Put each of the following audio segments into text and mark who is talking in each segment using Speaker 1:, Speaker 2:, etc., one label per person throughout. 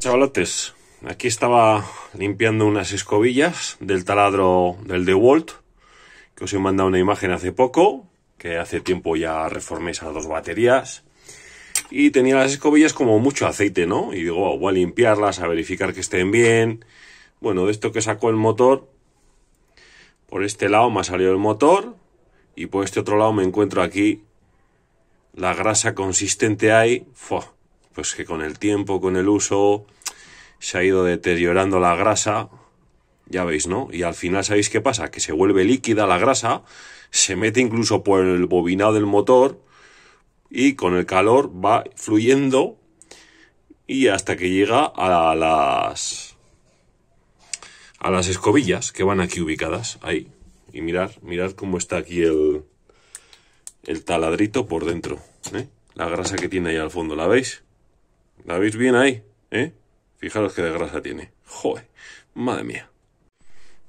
Speaker 1: chavalotes. Aquí estaba limpiando unas escobillas del taladro del DeWalt, que os he mandado una imagen hace poco, que hace tiempo ya reformé esas dos baterías. Y tenía las escobillas como mucho aceite, ¿no? Y digo, voy a limpiarlas, a verificar que estén bien. Bueno, de esto que sacó el motor, por este lado me ha salido el motor, y por este otro lado me encuentro aquí la grasa consistente ahí pues que con el tiempo, con el uso, se ha ido deteriorando la grasa, ya veis, ¿no? Y al final, ¿sabéis qué pasa? Que se vuelve líquida la grasa, se mete incluso por el bobinado del motor y con el calor va fluyendo y hasta que llega a las a las escobillas que van aquí ubicadas, ahí. Y mirar, mirar cómo está aquí el, el taladrito por dentro, ¿eh? La grasa que tiene ahí al fondo, ¿la veis? ¿La veis bien ahí? ¿Eh? Fijaros qué grasa tiene. Joder, madre mía.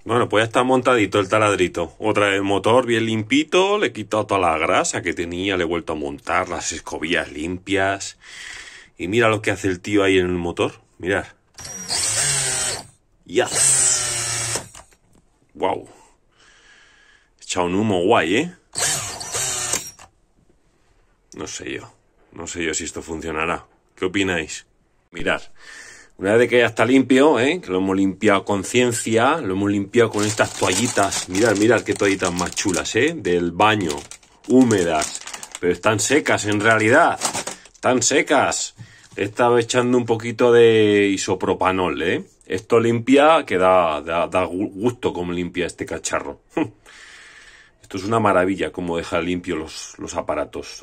Speaker 1: Bueno, pues ya está montadito el taladrito. Otra vez el motor bien limpito, le he quitado toda la grasa que tenía, le he vuelto a montar las escobillas limpias. Y mira lo que hace el tío ahí en el motor. Mirad. ¡Ya! ¡Wow! Echa un humo guay, ¿eh? No sé yo. No sé yo si esto funcionará. ¿Qué opináis? Mirad, una vez que ya está limpio, ¿eh? que lo hemos limpiado con ciencia, lo hemos limpiado con estas toallitas. Mirad, mirad qué toallitas más chulas, ¿eh? Del baño, húmedas, pero están secas en realidad. Están secas. He estado echando un poquito de isopropanol, ¿eh? Esto limpia, que da, gusto como limpia este cacharro. Esto es una maravilla, como deja limpio los, aparatos.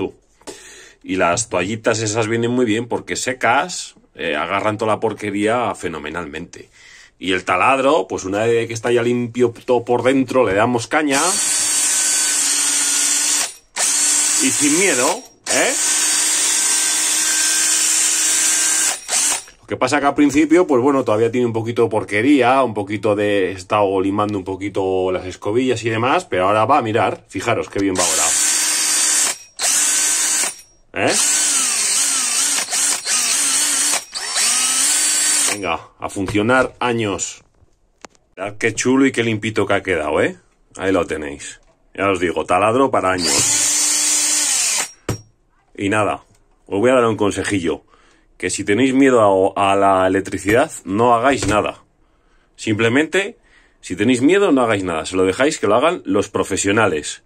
Speaker 1: Y las toallitas esas vienen muy bien porque secas, eh, agarran toda la porquería fenomenalmente. Y el taladro, pues una vez que está ya limpio todo por dentro, le damos caña. Y sin miedo, ¿eh? Lo que pasa que al principio, pues bueno, todavía tiene un poquito de porquería, un poquito de... He estado limando un poquito las escobillas y demás, pero ahora va a mirar. Fijaros qué bien va ahora. ¿Eh? Venga, a funcionar años. qué chulo y qué limpito que ha quedado, ¿eh? Ahí lo tenéis. Ya os digo, taladro para años. Y nada, os voy a dar un consejillo. Que si tenéis miedo a la electricidad, no hagáis nada. Simplemente, si tenéis miedo, no hagáis nada. Se lo dejáis que lo hagan los profesionales.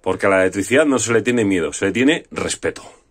Speaker 1: Porque a la electricidad no se le tiene miedo, se le tiene respeto.